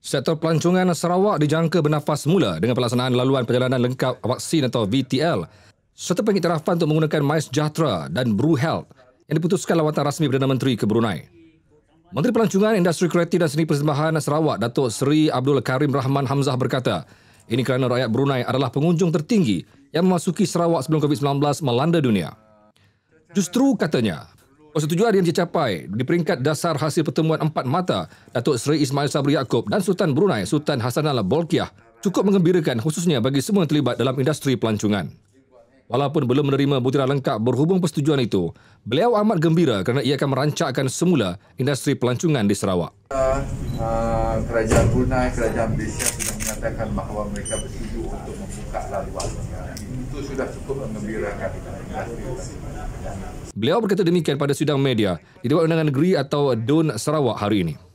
Sektor pelancongan Sarawak dijangka bernafas mula dengan pelaksanaan laluan perjalanan lengkap vaksin atau VTL serta pengiktirafan untuk menggunakan Mais Jatra dan Brew Health yang diputuskan lawatan rasmi Perdana Menteri ke Brunei. Menteri Pelancongan Industri Kreatif dan Seni Persembahan Sarawak Datuk Seri Abdul Karim Rahman Hamzah berkata, ini kerana rakyat Brunei adalah pengunjung tertinggi yang memasuki Sarawak sebelum COVID-19 melanda dunia. Justru katanya, Persetujuan yang dicapai di peringkat dasar hasil pertemuan empat mata Datuk Seri Ismail Sabri Yaakob dan Sultan Brunei Sultan Hassanal Bolkiah cukup mengembirakan khususnya bagi semua yang terlibat dalam industri pelancongan. Walaupun belum menerima butiran lengkap berhubung persetujuan itu, beliau amat gembira kerana ia akan merancakkan semula industri pelancongan di Sarawak. Ah, ah, kerajaan Brunei, kerajaan Malaysia mengatakan bahawa mereka bersetuju untuk membuka laluan itu sudah cukup mengembirakan kita. Beliau berkata demikian pada sidang media di Dewan Undangan Negeri atau DUN Sarawak hari ini.